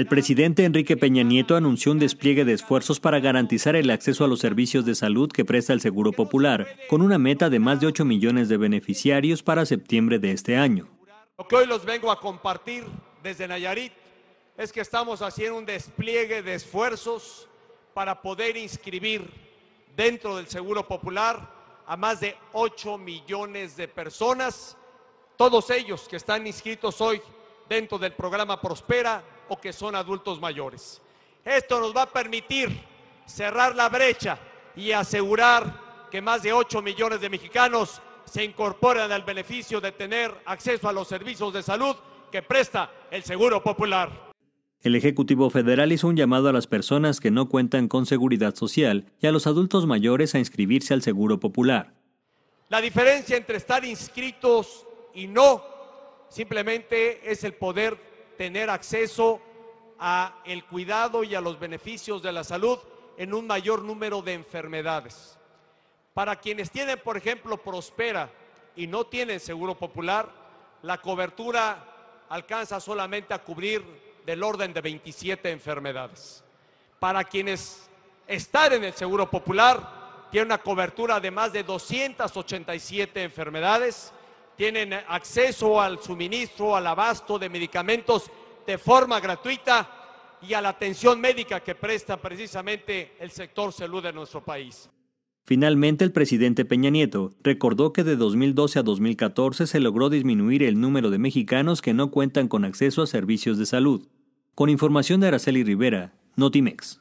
El presidente Enrique Peña Nieto anunció un despliegue de esfuerzos para garantizar el acceso a los servicios de salud que presta el Seguro Popular, con una meta de más de 8 millones de beneficiarios para septiembre de este año. Lo que hoy los vengo a compartir desde Nayarit es que estamos haciendo un despliegue de esfuerzos para poder inscribir dentro del Seguro Popular a más de 8 millones de personas, todos ellos que están inscritos hoy dentro del programa Prospera o que son adultos mayores. Esto nos va a permitir cerrar la brecha y asegurar que más de 8 millones de mexicanos se incorporan al beneficio de tener acceso a los servicios de salud que presta el Seguro Popular. El Ejecutivo Federal hizo un llamado a las personas que no cuentan con seguridad social y a los adultos mayores a inscribirse al Seguro Popular. La diferencia entre estar inscritos y no simplemente es el poder tener acceso a el cuidado y a los beneficios de la salud en un mayor número de enfermedades. Para quienes tienen, por ejemplo, Prospera y no tienen seguro popular, la cobertura alcanza solamente a cubrir del orden de 27 enfermedades. Para quienes están en el seguro popular, tiene una cobertura de más de 287 enfermedades tienen acceso al suministro, al abasto de medicamentos de forma gratuita y a la atención médica que presta precisamente el sector salud de nuestro país. Finalmente, el presidente Peña Nieto recordó que de 2012 a 2014 se logró disminuir el número de mexicanos que no cuentan con acceso a servicios de salud. Con información de Araceli Rivera, Notimex.